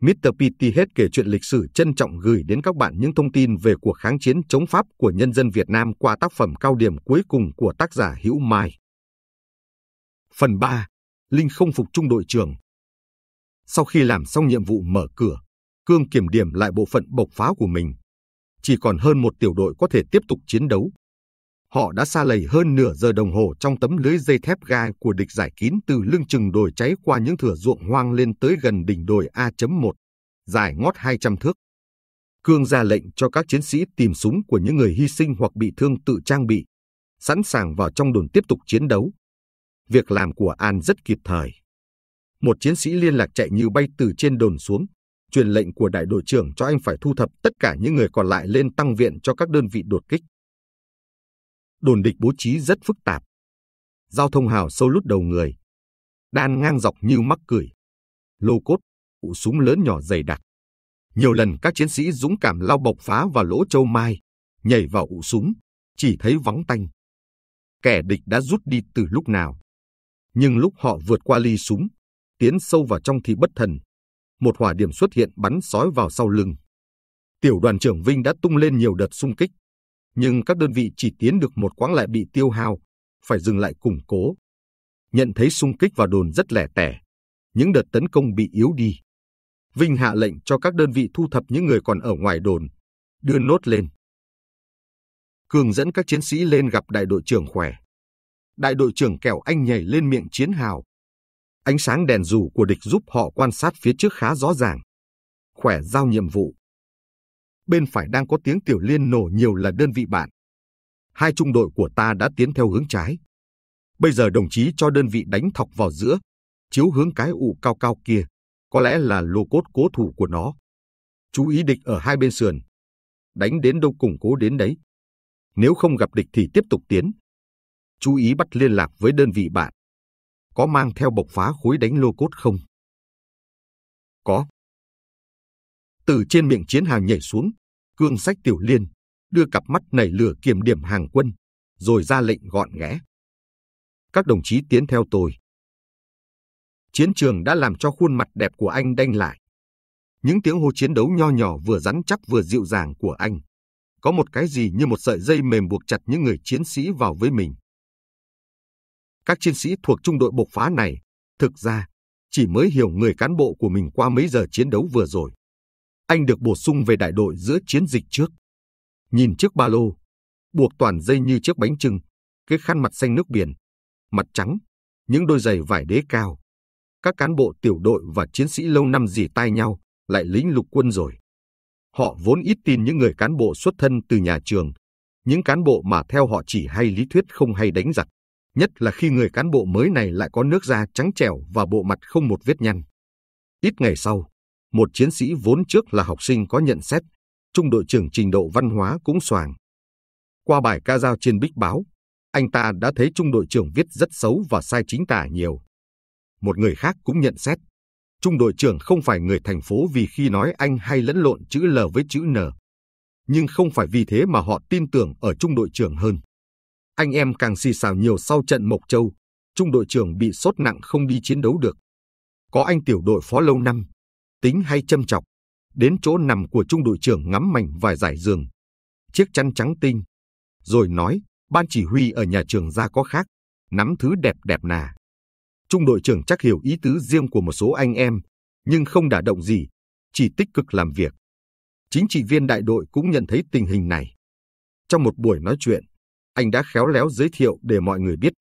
Mr. hết kể chuyện lịch sử trân trọng gửi đến các bạn những thông tin về cuộc kháng chiến chống Pháp của nhân dân Việt Nam qua tác phẩm cao điểm cuối cùng của tác giả Hữu Mai. Phần 3. Linh không phục trung đội trưởng Sau khi làm xong nhiệm vụ mở cửa, Cương kiểm điểm lại bộ phận bộc phá của mình. Chỉ còn hơn một tiểu đội có thể tiếp tục chiến đấu họ đã xa lầy hơn nửa giờ đồng hồ trong tấm lưới dây thép gai của địch giải kín từ lưng chừng đồi cháy qua những thửa ruộng hoang lên tới gần đỉnh đồi A.1, dài ngót 200 thước. Cương ra lệnh cho các chiến sĩ tìm súng của những người hy sinh hoặc bị thương tự trang bị, sẵn sàng vào trong đồn tiếp tục chiến đấu. Việc làm của An rất kịp thời. Một chiến sĩ liên lạc chạy như bay từ trên đồn xuống, truyền lệnh của đại đội trưởng cho anh phải thu thập tất cả những người còn lại lên tăng viện cho các đơn vị đột kích đồn địch bố trí rất phức tạp. Giao thông hào sâu lút đầu người, đan ngang dọc như mắc cười. Lô cốt, ụ súng lớn nhỏ dày đặc. Nhiều lần các chiến sĩ dũng cảm lao bộc phá vào lỗ châu mai, nhảy vào ụ súng, chỉ thấy vắng tanh. Kẻ địch đã rút đi từ lúc nào. Nhưng lúc họ vượt qua ly súng, tiến sâu vào trong thì bất thần. Một hỏa điểm xuất hiện bắn sói vào sau lưng. Tiểu đoàn trưởng Vinh đã tung lên nhiều đợt xung kích nhưng các đơn vị chỉ tiến được một quãng lại bị tiêu hao, phải dừng lại củng cố. Nhận thấy xung kích và đồn rất lẻ tẻ, những đợt tấn công bị yếu đi. Vinh hạ lệnh cho các đơn vị thu thập những người còn ở ngoài đồn, đưa nốt lên. Cường dẫn các chiến sĩ lên gặp đại đội trưởng khỏe. Đại đội trưởng kẹo anh nhảy lên miệng chiến hào. Ánh sáng đèn dù của địch giúp họ quan sát phía trước khá rõ ràng. Khỏe giao nhiệm vụ bên phải đang có tiếng tiểu liên nổ nhiều là đơn vị bạn. Hai trung đội của ta đã tiến theo hướng trái. Bây giờ đồng chí cho đơn vị đánh thọc vào giữa, chiếu hướng cái ụ cao cao kia, có lẽ là lô cốt cố thủ của nó. Chú ý địch ở hai bên sườn. Đánh đến đâu củng cố đến đấy. Nếu không gặp địch thì tiếp tục tiến. Chú ý bắt liên lạc với đơn vị bạn. Có mang theo bộc phá khối đánh lô cốt không? Có. Từ trên miệng chiến hào nhảy xuống, cương sách tiểu liên, đưa cặp mắt nảy lửa kiểm điểm hàng quân, rồi ra lệnh gọn ghẽ. Các đồng chí tiến theo tôi. Chiến trường đã làm cho khuôn mặt đẹp của anh đanh lại. Những tiếng hô chiến đấu nho nhỏ vừa rắn chắc vừa dịu dàng của anh. Có một cái gì như một sợi dây mềm buộc chặt những người chiến sĩ vào với mình. Các chiến sĩ thuộc trung đội bộc phá này, thực ra, chỉ mới hiểu người cán bộ của mình qua mấy giờ chiến đấu vừa rồi anh được bổ sung về đại đội giữa chiến dịch trước. Nhìn chiếc ba lô, buộc toàn dây như chiếc bánh trưng, cái khăn mặt xanh nước biển, mặt trắng, những đôi giày vải đế cao. Các cán bộ tiểu đội và chiến sĩ lâu năm dì tai nhau, lại lính lục quân rồi. Họ vốn ít tin những người cán bộ xuất thân từ nhà trường, những cán bộ mà theo họ chỉ hay lý thuyết không hay đánh giặc, nhất là khi người cán bộ mới này lại có nước da trắng trẻo và bộ mặt không một vết nhăn. Ít ngày sau, một chiến sĩ vốn trước là học sinh có nhận xét, trung đội trưởng trình độ văn hóa cũng soàng. Qua bài ca giao trên bích báo, anh ta đã thấy trung đội trưởng viết rất xấu và sai chính tả nhiều. Một người khác cũng nhận xét, trung đội trưởng không phải người thành phố vì khi nói anh hay lẫn lộn chữ L với chữ N. Nhưng không phải vì thế mà họ tin tưởng ở trung đội trưởng hơn. Anh em càng xì xào nhiều sau trận Mộc Châu, trung đội trưởng bị sốt nặng không đi chiến đấu được. Có anh tiểu đội phó lâu năm, tính hay châm chọc. Đến chỗ nằm của trung đội trưởng ngắm mảnh vài giải giường. Chiếc chăn trắng tinh. Rồi nói, ban chỉ huy ở nhà trường ra có khác. Nắm thứ đẹp đẹp nà. Trung đội trưởng chắc hiểu ý tứ riêng của một số anh em, nhưng không đả động gì, chỉ tích cực làm việc. Chính trị viên đại đội cũng nhận thấy tình hình này. Trong một buổi nói chuyện, anh đã khéo léo giới thiệu để mọi người biết.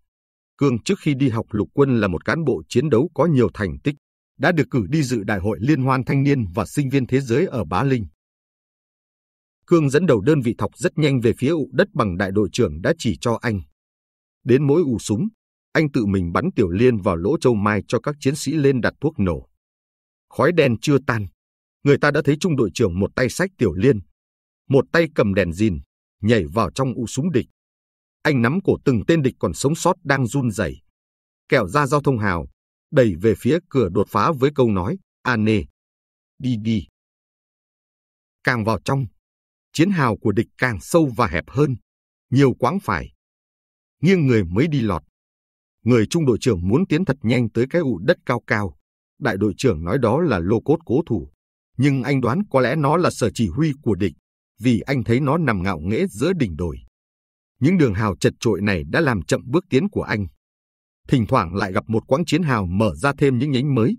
Cương trước khi đi học lục quân là một cán bộ chiến đấu có nhiều thành tích đã được cử đi dự Đại hội Liên hoan Thanh niên và Sinh viên Thế giới ở Bá Linh. Cương dẫn đầu đơn vị thọc rất nhanh về phía ụ đất bằng đại đội trưởng đã chỉ cho anh. Đến mỗi ụ súng, anh tự mình bắn tiểu liên vào lỗ châu mai cho các chiến sĩ lên đặt thuốc nổ. Khói đen chưa tan, người ta đã thấy trung đội trưởng một tay sách tiểu liên, một tay cầm đèn dìn, nhảy vào trong ụ súng địch. Anh nắm cổ từng tên địch còn sống sót đang run rẩy. Kẻo ra giao thông hào, đẩy về phía cửa đột phá với câu nói, Anne, à đi đi. Càng vào trong, chiến hào của địch càng sâu và hẹp hơn, nhiều quáng phải. Nghiêng người mới đi lọt. Người trung đội trưởng muốn tiến thật nhanh tới cái ụ đất cao cao. Đại đội trưởng nói đó là lô cốt cố thủ. Nhưng anh đoán có lẽ nó là sở chỉ huy của địch, vì anh thấy nó nằm ngạo nghễ giữa đỉnh đồi. Những đường hào chật trội này đã làm chậm bước tiến của anh thỉnh thoảng lại gặp một quãng chiến hào mở ra thêm những nhánh mới,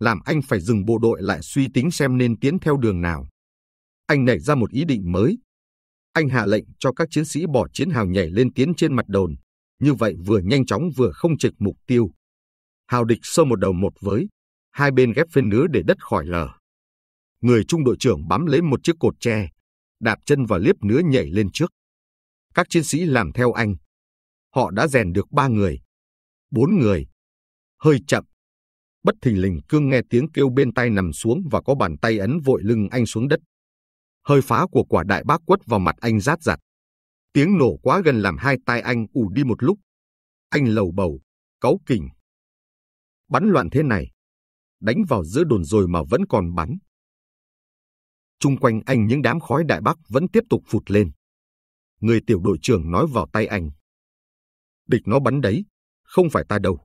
làm anh phải dừng bộ đội lại suy tính xem nên tiến theo đường nào. Anh nảy ra một ý định mới. Anh hạ lệnh cho các chiến sĩ bỏ chiến hào nhảy lên tiến trên mặt đồn, như vậy vừa nhanh chóng vừa không trực mục tiêu. Hào địch sơ một đầu một với, hai bên ghép phên nứa để đất khỏi lở. Người trung đội trưởng bám lấy một chiếc cột tre, đạp chân vào liếp nứa nhảy lên trước. Các chiến sĩ làm theo anh. Họ đã rèn được ba người, bốn người. Hơi chậm. Bất thình lình cương nghe tiếng kêu bên tay nằm xuống và có bàn tay ấn vội lưng anh xuống đất. Hơi phá của quả đại bác quất vào mặt anh rát giặt. Tiếng nổ quá gần làm hai tay anh ù đi một lúc. Anh lầu bầu, cáu kỉnh. Bắn loạn thế này. Đánh vào giữa đồn rồi mà vẫn còn bắn. Trung quanh anh những đám khói đại bác vẫn tiếp tục phụt lên. Người tiểu đội trưởng nói vào tay anh. Địch nó bắn đấy không phải ta đâu.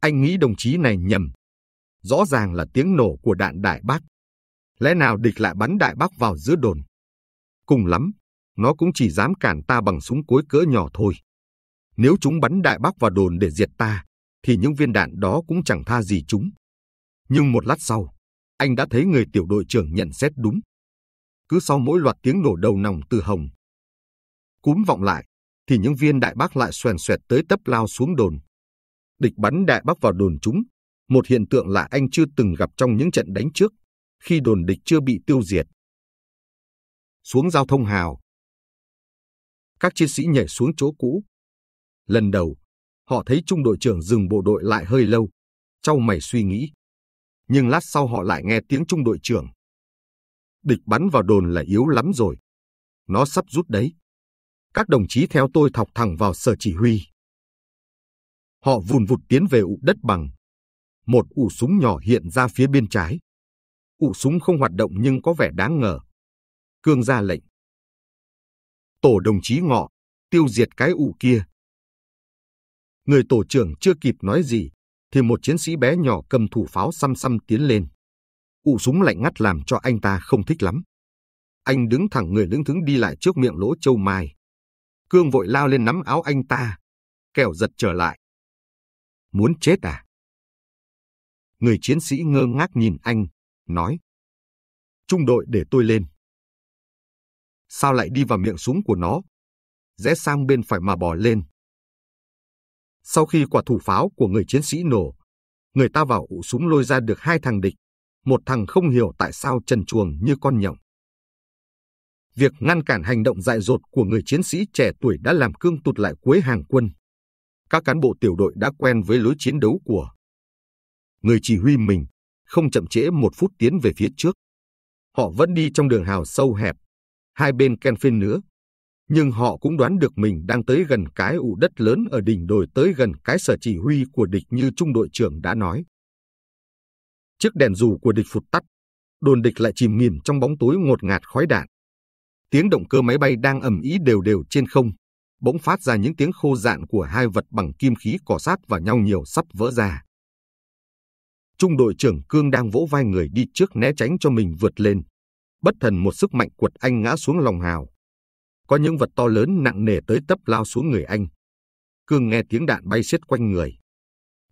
Anh nghĩ đồng chí này nhầm. Rõ ràng là tiếng nổ của đạn đại bác. Lẽ nào địch lại bắn đại bác vào giữa đồn? Cùng lắm, nó cũng chỉ dám cản ta bằng súng cối cỡ nhỏ thôi. Nếu chúng bắn đại bác vào đồn để diệt ta, thì những viên đạn đó cũng chẳng tha gì chúng. Nhưng một lát sau, anh đã thấy người tiểu đội trưởng nhận xét đúng. Cứ sau mỗi loạt tiếng nổ đầu nòng từ hồng, cúm vọng lại, thì những viên đại bác lại xoèn xoẹt tới tấp lao xuống đồn. Địch bắn đại bác vào đồn chúng, một hiện tượng lạ anh chưa từng gặp trong những trận đánh trước, khi đồn địch chưa bị tiêu diệt. Xuống giao thông hào. Các chiến sĩ nhảy xuống chỗ cũ. Lần đầu, họ thấy trung đội trưởng dừng bộ đội lại hơi lâu, trong mày suy nghĩ. Nhưng lát sau họ lại nghe tiếng trung đội trưởng. Địch bắn vào đồn là yếu lắm rồi. Nó sắp rút đấy. Các đồng chí theo tôi thọc thẳng vào sở chỉ huy. Họ vùn vụt tiến về ụ đất bằng. Một ụ súng nhỏ hiện ra phía bên trái. Ụ súng không hoạt động nhưng có vẻ đáng ngờ. Cương ra lệnh. Tổ đồng chí ngọ, tiêu diệt cái ụ kia. Người tổ trưởng chưa kịp nói gì, thì một chiến sĩ bé nhỏ cầm thủ pháo xăm xăm tiến lên. Ụ súng lạnh ngắt làm cho anh ta không thích lắm. Anh đứng thẳng người lững thững đi lại trước miệng lỗ châu mai. Cương vội lao lên nắm áo anh ta, kẻo giật trở lại. Muốn chết à? Người chiến sĩ ngơ ngác nhìn anh, nói. Trung đội để tôi lên. Sao lại đi vào miệng súng của nó? Rẽ sang bên phải mà bỏ lên. Sau khi quả thủ pháo của người chiến sĩ nổ, người ta vào ụ súng lôi ra được hai thằng địch. Một thằng không hiểu tại sao trần chuồng như con nhộng việc ngăn cản hành động dại dột của người chiến sĩ trẻ tuổi đã làm cương tụt lại cuối hàng quân. Các cán bộ tiểu đội đã quen với lối chiến đấu của người chỉ huy mình, không chậm trễ một phút tiến về phía trước. Họ vẫn đi trong đường hào sâu hẹp, hai bên ken phên nữa. Nhưng họ cũng đoán được mình đang tới gần cái ụ đất lớn ở đỉnh đồi tới gần cái sở chỉ huy của địch như trung đội trưởng đã nói. Chiếc đèn dù của địch phụt tắt, đồn địch lại chìm nghỉm trong bóng tối ngột ngạt khói đạn. Tiếng động cơ máy bay đang ầm ĩ đều đều trên không, bỗng phát ra những tiếng khô dạn của hai vật bằng kim khí cọ sát vào nhau nhiều sắp vỡ ra. Trung đội trưởng Cương đang vỗ vai người đi trước né tránh cho mình vượt lên. Bất thần một sức mạnh quật anh ngã xuống lòng hào. Có những vật to lớn nặng nề tới tấp lao xuống người anh. Cương nghe tiếng đạn bay xiết quanh người.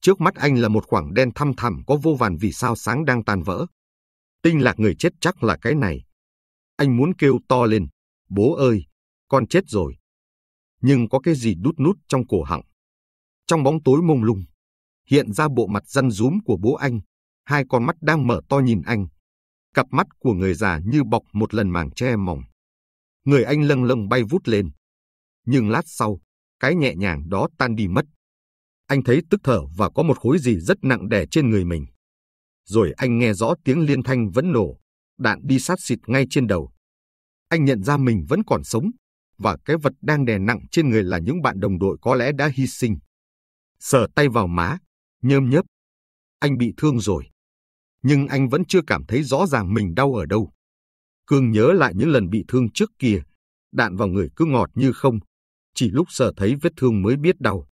Trước mắt anh là một khoảng đen thăm thẳm có vô vàn vì sao sáng đang tan vỡ. Tinh lạc người chết chắc là cái này anh muốn kêu to lên, bố ơi, con chết rồi. Nhưng có cái gì đút nút trong cổ họng. Trong bóng tối mông lung, hiện ra bộ mặt răn rúm của bố anh, hai con mắt đang mở to nhìn anh. Cặp mắt của người già như bọc một lần màng che mỏng. Người anh lâng lâng bay vút lên. Nhưng lát sau, cái nhẹ nhàng đó tan đi mất. Anh thấy tức thở và có một khối gì rất nặng đè trên người mình. Rồi anh nghe rõ tiếng liên thanh vẫn nổ đạn đi sát xịt ngay trên đầu. Anh nhận ra mình vẫn còn sống, và cái vật đang đè nặng trên người là những bạn đồng đội có lẽ đã hy sinh. Sờ tay vào má, nhơm nhớp. Anh bị thương rồi. Nhưng anh vẫn chưa cảm thấy rõ ràng mình đau ở đâu. Cương nhớ lại những lần bị thương trước kia, đạn vào người cứ ngọt như không. Chỉ lúc sờ thấy vết thương mới biết đau.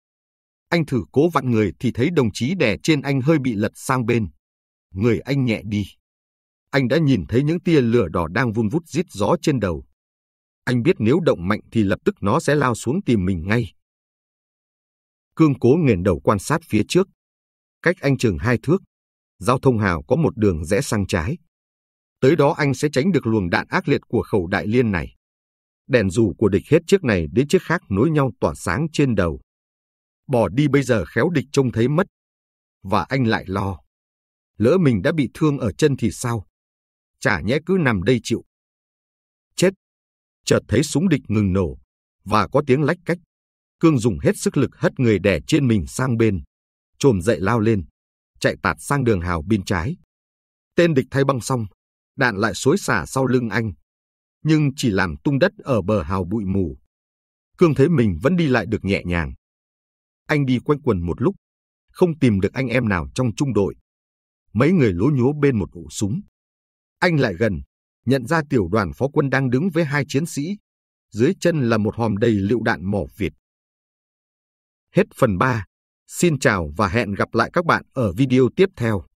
Anh thử cố vặn người thì thấy đồng chí đè trên anh hơi bị lật sang bên. Người anh nhẹ đi anh đã nhìn thấy những tia lửa đỏ đang vun vút rít gió trên đầu. Anh biết nếu động mạnh thì lập tức nó sẽ lao xuống tìm mình ngay. Cương cố nghiền đầu quan sát phía trước. Cách anh trường hai thước, giao thông hào có một đường rẽ sang trái. Tới đó anh sẽ tránh được luồng đạn ác liệt của khẩu đại liên này. Đèn dù của địch hết chiếc này đến chiếc khác nối nhau tỏa sáng trên đầu. Bỏ đi bây giờ khéo địch trông thấy mất. Và anh lại lo. Lỡ mình đã bị thương ở chân thì sao? chả nhẽ cứ nằm đây chịu. Chết! Chợt thấy súng địch ngừng nổ, và có tiếng lách cách. Cương dùng hết sức lực hất người đẻ trên mình sang bên, trồm dậy lao lên, chạy tạt sang đường hào bên trái. Tên địch thay băng xong, đạn lại xối xả sau lưng anh, nhưng chỉ làm tung đất ở bờ hào bụi mù. Cương thấy mình vẫn đi lại được nhẹ nhàng. Anh đi quanh quần một lúc, không tìm được anh em nào trong trung đội. Mấy người lố nhố bên một ổ súng. Anh lại gần, nhận ra tiểu đoàn phó quân đang đứng với hai chiến sĩ. Dưới chân là một hòm đầy lựu đạn mỏ Việt. Hết phần 3. Xin chào và hẹn gặp lại các bạn ở video tiếp theo.